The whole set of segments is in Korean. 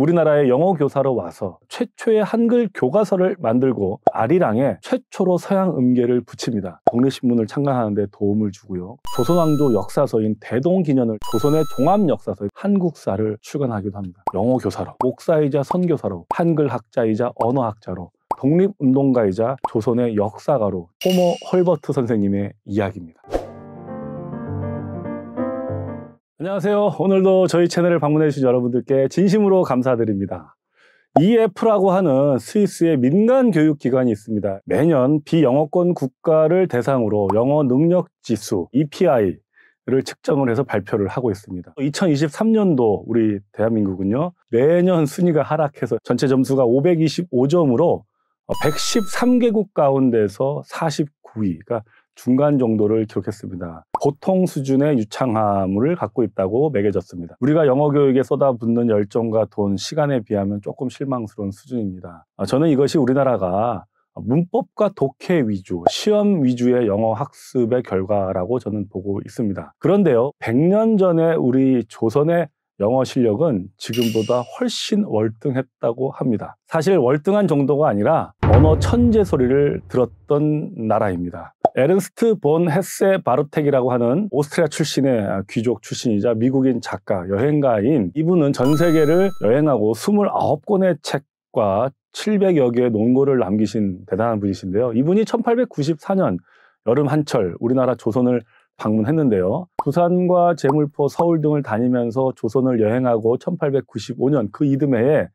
우리나라의 영어 교사로 와서 최초의 한글 교과서를 만들고 아리랑에 최초로 서양 음계를 붙입니다. 독립신문을 창간하는 데 도움을 주고요. 조선왕조 역사서인 대동기년을 조선의 종합역사서인 한국사를 출간하기도 합니다. 영어 교사로, 목사이자 선교사로, 한글학자이자 언어학자로 독립운동가이자 조선의 역사가로 호모 헐버트 선생님의 이야기입니다. 안녕하세요. 오늘도 저희 채널을 방문해 주신 여러분들께 진심으로 감사드립니다. EF라고 하는 스위스의 민간 교육 기관이 있습니다. 매년 비영어권 국가를 대상으로 영어 능력 지수 EPI 를 측정을 해서 발표를 하고 있습니다. 2023년도 우리 대한민국은요. 매년 순위가 하락해서 전체 점수가 525점으로 113개국 가운데서 49위. 그러니까 중간 정도를 기록했습니다. 보통 수준의 유창함을 갖고 있다고 매겨졌습니다. 우리가 영어 교육에 쏟아붓는 열정과 돈, 시간에 비하면 조금 실망스러운 수준입니다. 아, 저는 이것이 우리나라가 문법과 독해 위주, 시험 위주의 영어 학습의 결과라고 저는 보고 있습니다. 그런데요, 100년 전에 우리 조선의 영어 실력은 지금보다 훨씬 월등했다고 합니다. 사실 월등한 정도가 아니라 언어 천재 소리를 들었던 나라입니다. 에른스트 본 헤세 바르텍이라고 하는 오스트리아 출신의 귀족 출신이자 미국인 작가, 여행가인 이분은 전 세계를 여행하고 29권의 책과 700여 개의 논고를 남기신 대단한 분이신데요. 이분이 1894년 여름 한철 우리나라 조선을 방문했는데요. 부산과 제물포, 서울 등을 다니면서 조선을 여행하고 1895년 그 이듬해에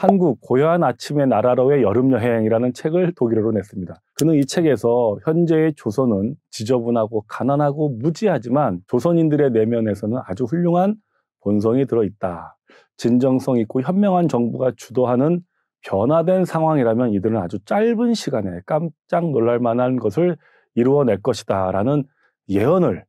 한국 고요한 아침의 나라로의 여름 여행이라는 책을 독일어로 냈습니다. 그는 이 책에서 현재의 조선은 지저분하고 가난하고 무지하지만 조선인들의 내면에서는 아주 훌륭한 본성이 들어있다. 진정성 있고 현명한 정부가 주도하는 변화된 상황이라면 이들은 아주 짧은 시간에 깜짝 놀랄 만한 것을 이루어낼 것이다. 라는 예언을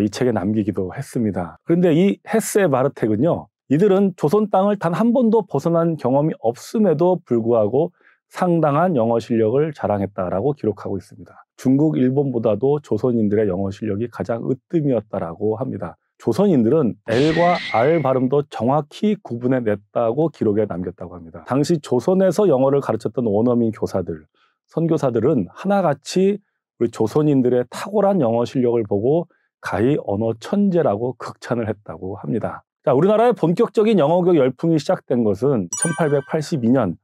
이 책에 남기기도 했습니다. 그런데 이 헤세 마르텍은요 이들은 조선 땅을 단 한 번도 벗어난 경험이 없음에도 불구하고 상당한 영어 실력을 자랑했다라고 기록하고 있습니다. 중국, 일본보다도 조선인들의 영어 실력이 가장 으뜸이었다라고 합니다. 조선인들은 L과 R 발음도 정확히 구분해 냈다고 기록에 남겼다고 합니다. 당시 조선에서 영어를 가르쳤던 원어민 교사들, 선교사들은 하나같이 우리 조선인들의 탁월한 영어 실력을 보고 가히 언어 천재라고 극찬을 했다고 합니다. 자, 우리나라의 본격적인 영어 교육 열풍이 시작된 것은 1882년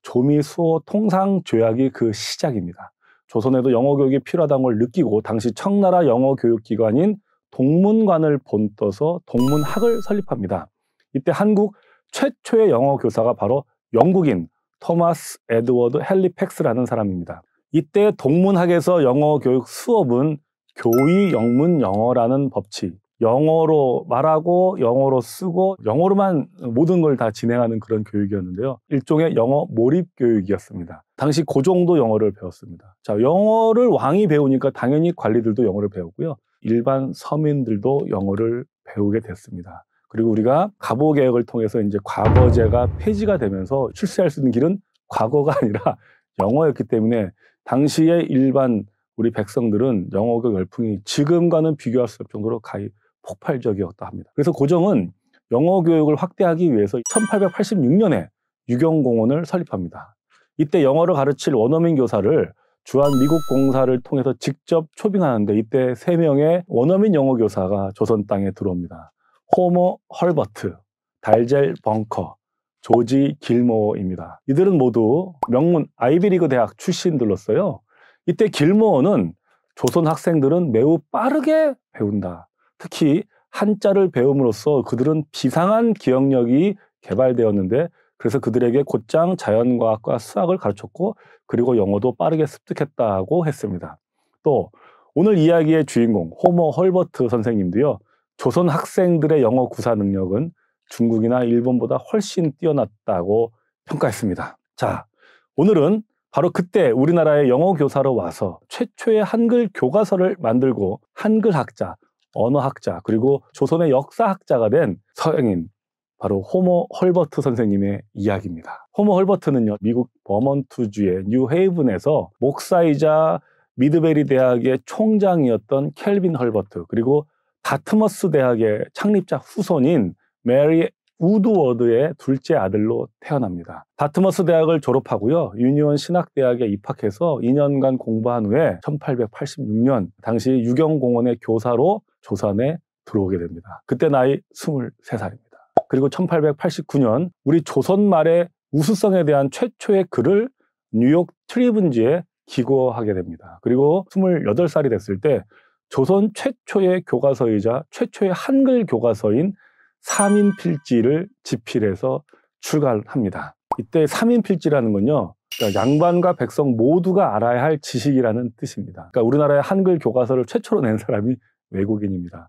조미 수호 통상 조약이 그 시작입니다. 조선에도 영어 교육이 필요하다는 걸 느끼고 당시 청나라 영어 교육 기관인 동문관을 본떠서 동문학을 설립합니다. 이때 한국 최초의 영어 교사가 바로 영국인 토마스 에드워드 헬리팩스라는 사람입니다. 이때 동문학에서 영어 교육 수업은 교의 영문 영어라는 법칙, 영어로 말하고 영어로 쓰고 영어로만 모든 걸 다 진행하는 그런 교육이었는데요. 일종의 영어 몰입 교육이었습니다. 당시 고그 정도 영어를 배웠습니다. 자, 영어를 왕이 배우니까 당연히 관리들도 영어를 배웠고요 일반 서민들도 영어를 배우게 됐습니다. 그리고 우리가 가보 개혁을 통해서 이제 과거제가 폐지가 되면서 출세할 수 있는 길은 과거가 아니라 영어였기 때문에 당시의 일반 우리 백성들은 영어 교 열풍이 지금과는 비교할 수 없을 정도로 가입 폭발적이었다 합니다. 그래서 고정은 영어 교육을 확대하기 위해서 1886년에 유경공원을 설립합니다. 이때 영어를 가르칠 원어민 교사를 주한 미국 공사를 통해서 직접 초빙하는데 이때 세 명의 원어민 영어 교사가 조선 땅에 들어옵니다. 호모 헐버트, 달젤 벙커, 조지 길모어입니다. 이들은 모두 명문 아이비리그 대학 출신들로서요. 이때 길모어는 조선 학생들은 매우 빠르게 배운다. 특히 한자를 배움으로써 그들은 비상한 기억력이 개발되었는데 그래서 그들에게 곧장 자연과학과 수학을 가르쳤고 그리고 영어도 빠르게 습득했다고 했습니다. 또 오늘 이야기의 주인공 호모 헐버트 선생님도요. 조선 학생들의 영어 구사 능력은 중국이나 일본보다 훨씬 뛰어났다고 평가했습니다. 자, 오늘은 바로 그때 우리나라의 영어 교사로 와서 최초의 한글 교과서를 만들고 한글 학자, 언어학자 그리고 조선의 역사학자가 된 서양인 바로 호모 헐버트 선생님의 이야기입니다. 호모 헐버트는요 미국 버먼트주의 뉴헤이븐에서 목사이자 미드베리 대학의 총장이었던 켈빈 헐버트 그리고 다트머스 대학의 창립자 후손인 메리 우드워드의 둘째 아들로 태어납니다. 다트머스 대학을 졸업하고요. 유니온 신학대학에 입학해서 2년간 공부한 후에 1886년 당시 유경공원의 교사로 조선에 들어오게 됩니다. 그때 나이 23살입니다. 그리고 1889년 우리 조선 말의 우수성에 대한 최초의 글을 뉴욕 트리븐지에 기고하게 됩니다. 그리고 28살이 됐을 때 조선 최초의 교과서이자 최초의 한글 교과서인 3인 필지를 집필해서 출간합니다. 이때 3인 필지라는 건요. 그러니까 양반과 백성 모두가 알아야 할 지식이라는 뜻입니다. 그러니까 우리나라의 한글 교과서를 최초로 낸 사람이 외국인입니다.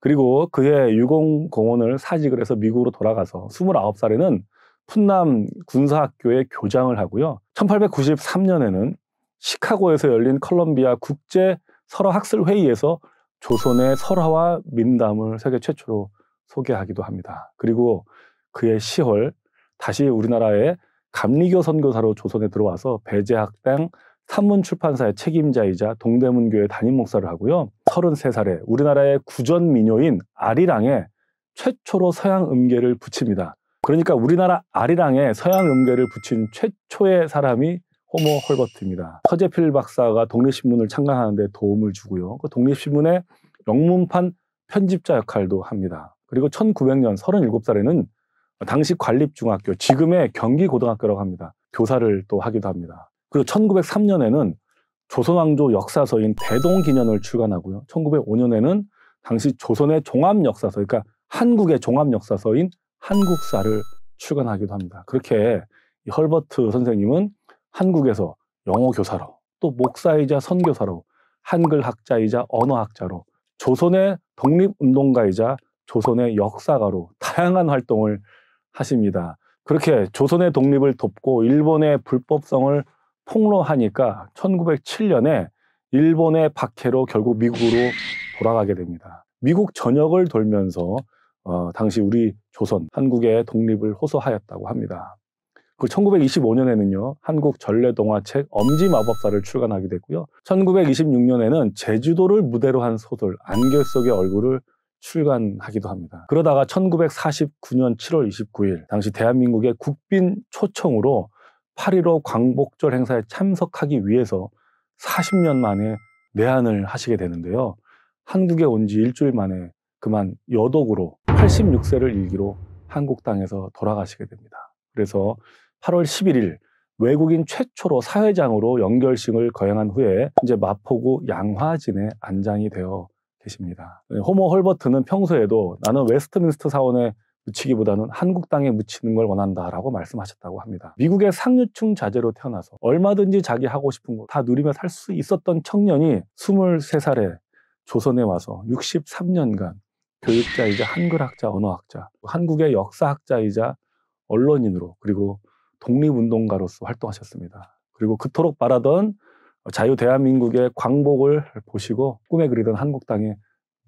그리고 그해 유공공원을 사직을 해서 미국으로 돌아가서 29살에는 풋남 군사학교의 교장을 하고요. 1893년에는 시카고에서 열린 컬럼비아 국제 설화학술회의에서 조선의 설화와 민담을 세계 최초로 소개하기도 합니다. 그리고 그해 시월 다시 우리나라의 감리교 선교사로 조선에 들어와서 배제학당 산문 출판사의 책임자이자 동대문교회 담임 목사를 하고요. 33살에 우리나라의 구전 민요인 아리랑에 최초로 서양 음계를 붙입니다. 그러니까 우리나라 아리랑에 서양 음계를 붙인 최초의 사람이 호모 헐버트입니다. 허재필 박사가 독립신문을 창간하는데 도움을 주고요. 그 독립신문의 영문판 편집자 역할도 합니다. 그리고 1900년 37살에는 당시 관립중학교, 지금의 경기고등학교라고 합니다. 교사를 또 하기도 합니다. 그리고 1903년에는 조선왕조 역사서인 대동기년을 출간하고요. 1905년에는 당시 조선의 종합역사서, 그러니까 한국의 종합역사서인 한국사를 출간하기도 합니다. 그렇게 헐버트 선생님은 한국에서 영어 교사로 또 목사이자 선교사로 한글 학자이자 언어 학자로 조선의 독립운동가이자 조선의 역사가로 다양한 활동을 하십니다. 그렇게 조선의 독립을 돕고 일본의 불법성을 폭로하니까 1907년에 일본의 박해로 결국 미국으로 돌아가게 됩니다. 미국 전역을 돌면서 어, 당시 우리 조선 한국의 독립을 호소하였다고 합니다. 그 1925년에는요 한국 전래동화책 엄지마법사를 출간하게 됐고요 1926년에는 제주도를 무대로 한 소설 안개 속의 얼굴을 출간하기도 합니다 그러다가 1949년 7월 29일 당시 대한민국의 국빈 초청으로 8.15 광복절 행사에 참석하기 위해서 40년 만에 내한을 하시게 되는데요. 한국에 온 지 일주일 만에 그만 여독으로 86세를 일기로 한국 땅에서 돌아가시게 됩니다. 그래서 8월 11일 외국인 최초로 사회장으로 연결식을 거행한 후에 이제 마포구 양화진에 안장이 되어 계십니다. 네, 호모 헐버트는 평소에도 나는 웨스트민스터 사원의 묻히기보다는 한국 땅에 묻히는 걸 원한다라고 말씀하셨다고 합니다. 미국의 상류층 자제로 태어나서 얼마든지 자기 하고 싶은 거 다 누리며 살 수 있었던 청년이 23살에 조선에 와서 63년간 교육자이자 한글학자, 언어학자, 한국의 역사학자이자 언론인으로 그리고 독립운동가로서 활동하셨습니다. 그리고 그토록 바라던 자유 대한민국의 광복을 보시고 꿈에 그리던 한국 땅에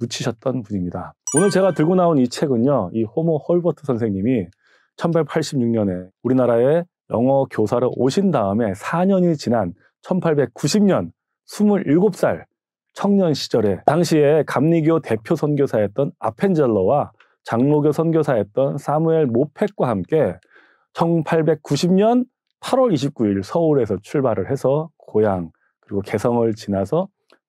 묻히셨던 분입니다. 오늘 제가 들고 나온 이 책은요, 이 호모 홀버트 선생님이 1886년에 우리나라에 영어 교사를 오신 다음에 4년이 지난 1890년 27살 청년 시절에 당시에 감리교 대표 선교사였던 아펜젤러와 장로교 선교사였던 사무엘 모펙과 함께 1890년 8월 29일 서울에서 출발을 해서 고향 그리고 개성을 지나서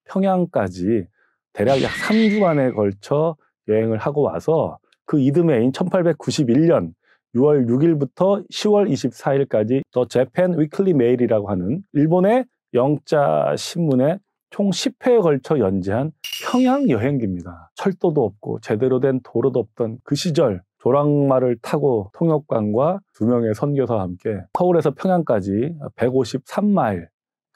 평양까지 대략 약 3주간에 걸쳐 여행을 하고 와서 그 이듬해인 1891년 6월 6일부터 10월 24일까지 더 재팬 위클리 메일이라고 하는 일본의 영자 신문에 총 10회에 걸쳐 연재한 평양 여행기입니다. 철도도 없고 제대로 된 도로도 없던 그 시절 조랑마를 타고 통역관과 두 명의 선교사와 함께 서울에서 평양까지 153마일,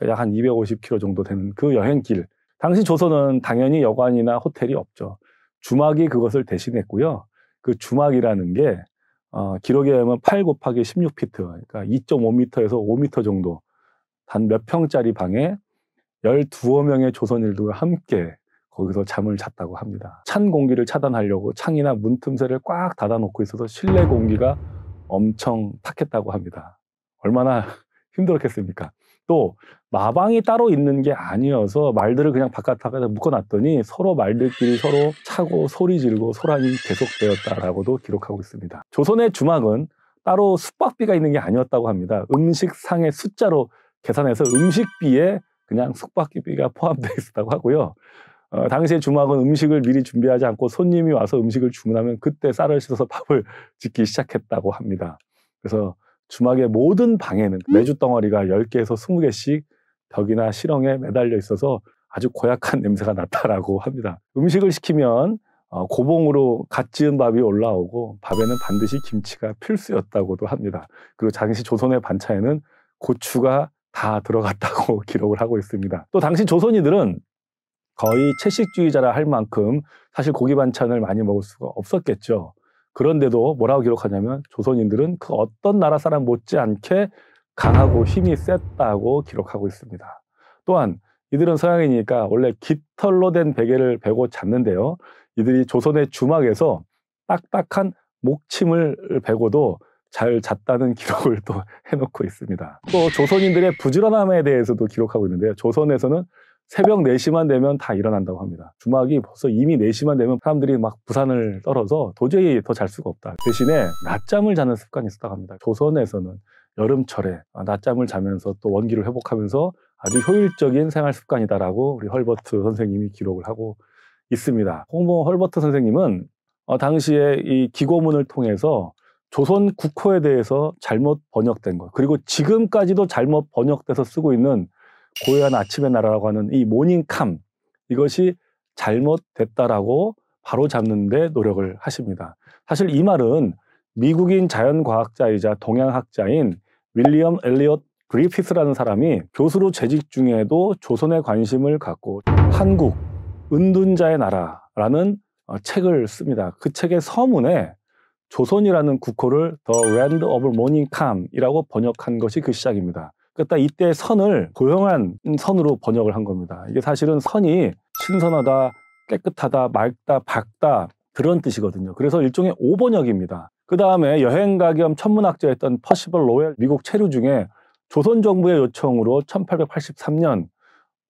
약 한 250km 정도 되는 그 여행길. 당시 조선은 당연히 여관이나 호텔이 없죠. 주막이 그것을 대신했고요. 그 주막이라는 게 어, 기록에 의하면 8 곱하기 16피트, 그러니까 2.5m에서 5m 정도 단 몇 평짜리 방에 12명의 조선일도과 함께 거기서 잠을 잤다고 합니다. 찬 공기를 차단하려고 창이나 문 틈새를 꽉 닫아놓고 있어서 실내 공기가 엄청 탁했다고 합니다. 얼마나 힘들었겠습니까? 또 마방이 따로 있는 게 아니어서 말들을 그냥 바깥에다 묶어놨더니 서로 말들끼리 서로 차고 소리 지르고 소란이 계속되었다라고도 기록하고 있습니다. 조선의 주막은 따로 숙박비가 있는 게 아니었다고 합니다. 음식상의 숫자로 계산해서 음식비에 그냥 숙박비가 포함되어 있었다고 하고요. 어, 당시의 주막은 음식을 미리 준비하지 않고 손님이 와서 음식을 주문하면 그때 쌀을 씻어서 밥을 짓기 시작했다고 합니다. 그래서 주막의 모든 방에는 음. 매주 덩어리가 10개에서 20개씩 벽이나 실형에 매달려 있어서 아주 고약한 냄새가 났다라고 합니다. 음식을 시키면 어, 고봉으로 갓 지은 밥이 올라오고 밥에는 반드시 김치가 필수였다고도 합니다. 그리고 당시 조선의 반찬에는 고추가 다 들어갔다고 기록을 하고 있습니다. 또 당시 조선인들은 거의 채식주의자라 할 만큼 사실 고기 반찬을 많이 먹을 수가 없었겠죠. 그런데도 뭐라고 기록하냐면 조선인들은 그 어떤 나라 사람 못지않게 강하고 힘이 셌다고 기록하고 있습니다. 또한 이들은 서양이니까 원래 깃털로 된 베개를 베고 잤는데요. 이들이 조선의 주막에서 딱딱한 목침을 베고도 잘 잤다는 기록을 또 해놓고 있습니다. 또 조선인들의 부지런함에 대해서도 기록하고 있는데요. 조선에서는 새벽 4시만 되면 다 일어난다고 합니다. 주막이 벌써 이미 4시만 되면 사람들이 막 부산을 떨어서 도저히 더 잘 수가 없다. 대신에 낮잠을 자는 습관이 있었다고 합니다. 조선에서는 여름철에 아, 낮잠을 자면서 또 원기를 회복하면서 아주 효율적인 생활 습관이다라고 우리 헐버트 선생님이 기록을 하고 있습니다. 홍보 헐버트 선생님은 어, 당시에 이 기고문을 통해서 조선 국호에 대해서 잘못 번역된 것 그리고 지금까지도 잘못 번역돼서 쓰고 있는 고요한 아침의 나라라고 하는 이 모닝캄 이것이 잘못됐다라고 바로 잡는데 노력을 하십니다. 사실 이 말은 미국인 자연과학자이자 동양학자인 윌리엄 엘리엇 그리피스라는 사람이 교수로 재직 중에도 조선에 관심을 갖고 한국 은둔자의 나라라는 어, 책을 씁니다. 그 책의 서문에 조선이라는 국호를 The Land of Morning Calm이라고 번역한 것이 그 시작입니다. 그러니까 이때 선을 고용한 선으로 번역을 한 겁니다. 이게 사실은 선이 신선하다, 깨끗하다, 맑다, 밝다 그런 뜻이거든요. 그래서 일종의 오번역입니다. 그 다음에 여행가 겸 천문학자였던 퍼시벌 로웰 미국 체류 중에 조선 정부의 요청으로 1883년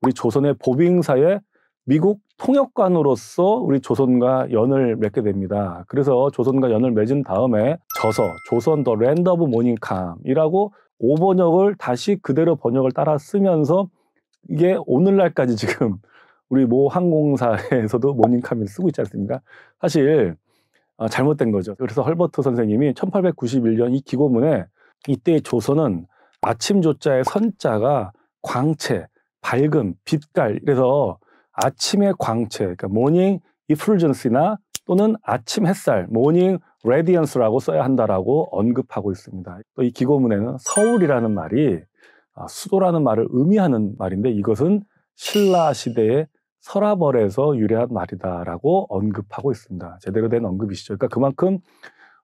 우리 조선의 보빙사에 미국 통역관으로서 우리 조선과 연을 맺게 됩니다. 그래서 조선과 연을 맺은 다음에 저서 조선 더 랜드 오브 모닝캄이라고 오번역을 다시 그대로 번역을 따라 쓰면서 이게 오늘날까지 지금 우리 모 항공사에서도 모닝캄을 쓰고 있지 않습니까? 사실 어, 잘못된 거죠. 그래서 헐버트 선생님이 1891년 이 기고문에 이때의 조선은 아침 조자의 선자가 광채, 밝음, 빛깔 그래서 아침의 광채, 그러니까 모닝 이프루전스나 또는 아침 햇살, 모닝 레디언스라고 써야 한다라고 언급하고 있습니다. 또 이 기고문에는 서울이라는 말이 아, 수도라는 말을 의미하는 말인데 이것은 신라 시대의 서라벌에서 유래한 말이다라고 언급하고 있습니다. 제대로 된 언급이시죠. 그러니까 그만큼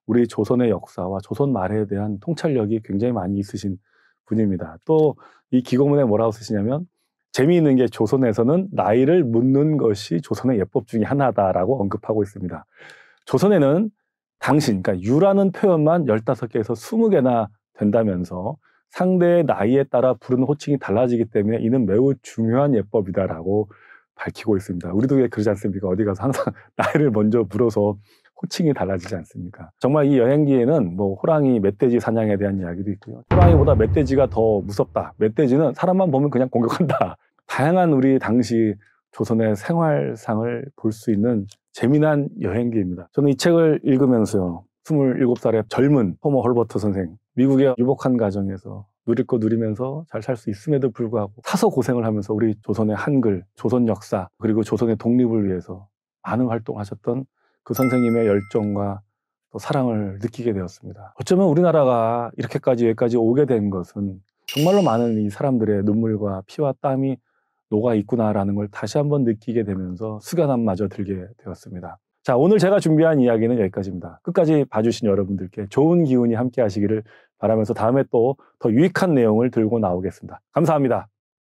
우리 조선의 역사와 조선 말에 대한 통찰력이 굉장히 많이 있으신 분입니다. 또 이 기고문에 뭐라고 쓰시냐면 재미있는 게 조선에서는 나이를 묻는 것이 조선의 예법 중에 하나다라고 언급하고 있습니다. 조선에는 당신, 그러니까 유라는 표현만 15개에서 20개나 된다면서 상대의 나이에 따라 부르는 호칭이 달라지기 때문에 이는 매우 중요한 예법이다라고 밝히고 있습니다. 우리도 왜 그러지 않습니까? 어디 가서 항상 나이를 먼저 물어서 호칭이 달라지지 않습니까? 정말 이 여행기에는 뭐 호랑이, 멧돼지 사냥에 대한 이야기도 있고요. 호랑이보다 멧돼지가 더 무섭다. 멧돼지는 사람만 보면 그냥 공격한다. 다양한 우리 당시 조선의 생활상을 볼 수 있는 재미난 여행기입니다. 저는 이 책을 읽으면서요. 27살의 젊은 호머 헐버트 선생, 미국의 유복한 가정에서 누릴 거 누리면서 잘 살 수 있음에도 불구하고 사서 고생을 하면서 우리 조선의 한글, 조선 역사, 그리고 조선의 독립을 위해서 많은 활동을 하셨던 그 선생님의 열정과 또 사랑을 느끼게 되었습니다. 어쩌면 우리나라가 이렇게까지 여기까지 오게 된 것은 정말로 많은 이 사람들의 눈물과 피와 땀이 녹아 있구나라는 걸 다시 한번 느끼게 되면서 수간함마저 들게 되었습니다. 자, 오늘 제가 준비한 이야기는 여기까지입니다. 끝까지 봐주신 여러분들께 좋은 기운이 함께 하시기를 바라면서 다음에 또 더 유익한 내용을 들고 나오겠습니다. 감사합니다.